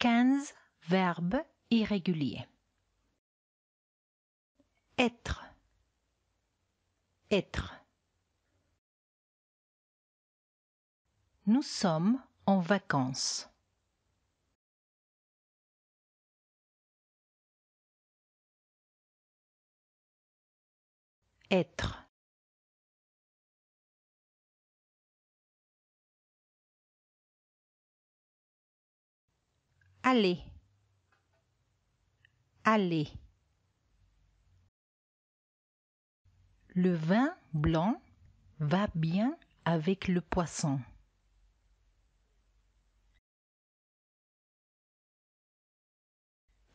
15 verbes irréguliers. Être. Être. Nous sommes en vacances. Être. aller aller le vin blanc va bien avec le poisson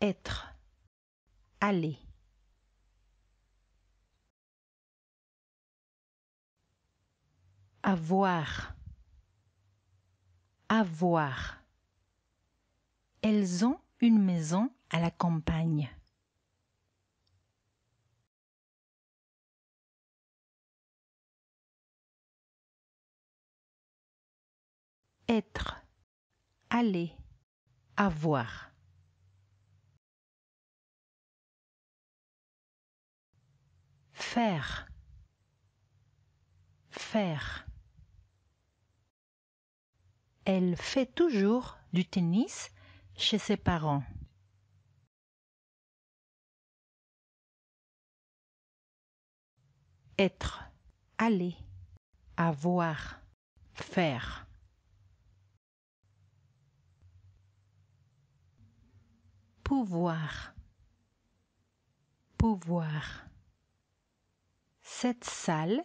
être aller avoir avoir elles ont une maison à la campagne. Être, aller, avoir. Faire, faire. Elle fait toujours du tennis chez ses parents. Être, aller, avoir, faire. Pouvoir, pouvoir. Cette salle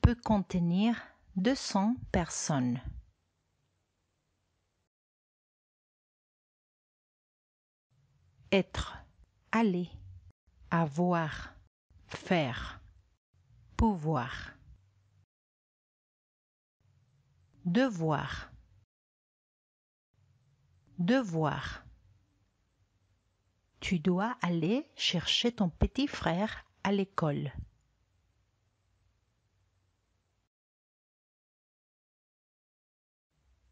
peut contenir 200 personnes. être, aller, avoir, faire, pouvoir. Devoir. Devoir. Tu dois aller chercher ton petit frère à l'école.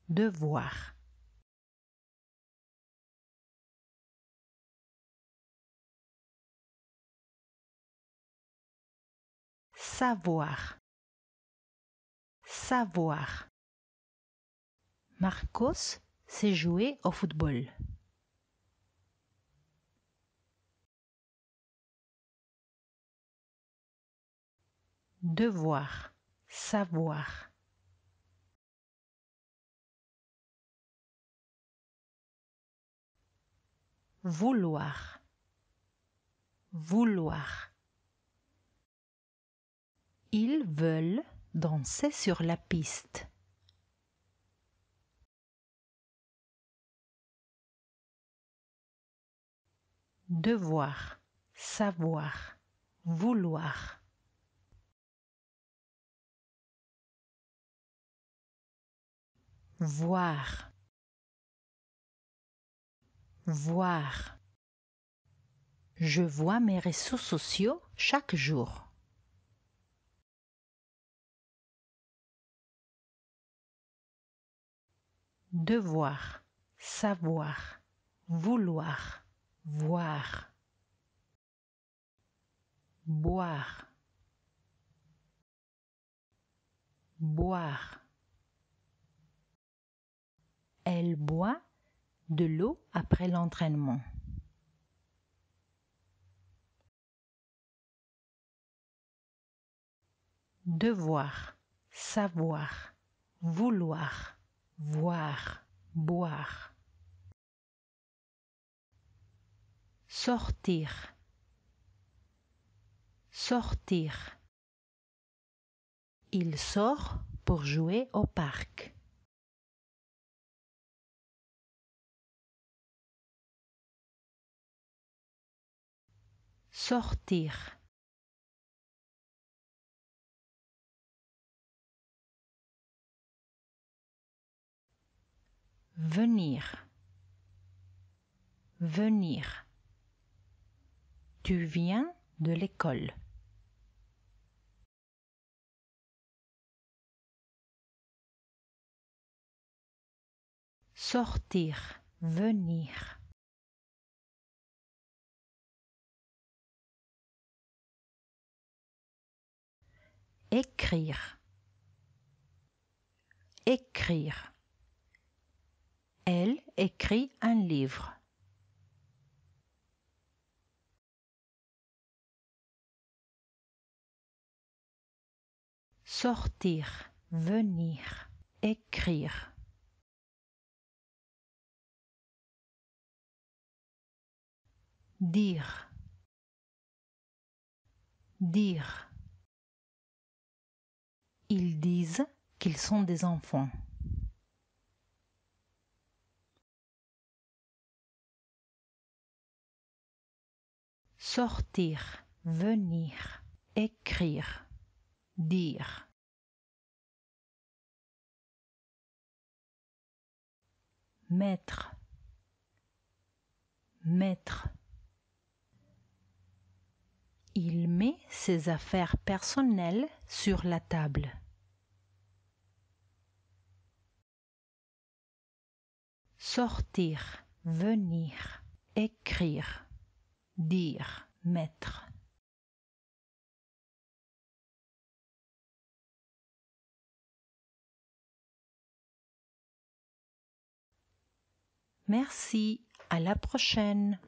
Devoir. Savoir. Savoir. Marcos s'est joué au football. Devoir. Savoir. Vouloir. Vouloir. Ils veulent danser sur la piste. Devoir, savoir, vouloir. Voir. Voir. Je vois mes réseaux sociaux chaque jour. devoir, savoir, vouloir, voir. Boire, boire. Elle boit de l'eau après l'entraînement. Devoir, savoir, vouloir, voir, boire. Sortir, sortir. Il sort pour jouer au parc. Sortir. venir, venir. Tu viens de l'école. Sortir, venir. Écrire. Écrire. Elle écrit un livre. Sortir, venir, écrire. Dire. Dire. Ils disent qu'ils sont des enfants. sortir, venir, écrire, dire. Maître, maître. Il met ses affaires personnelles sur la table. Sortir, venir, écrire dire, Maître Merci, à la prochaine.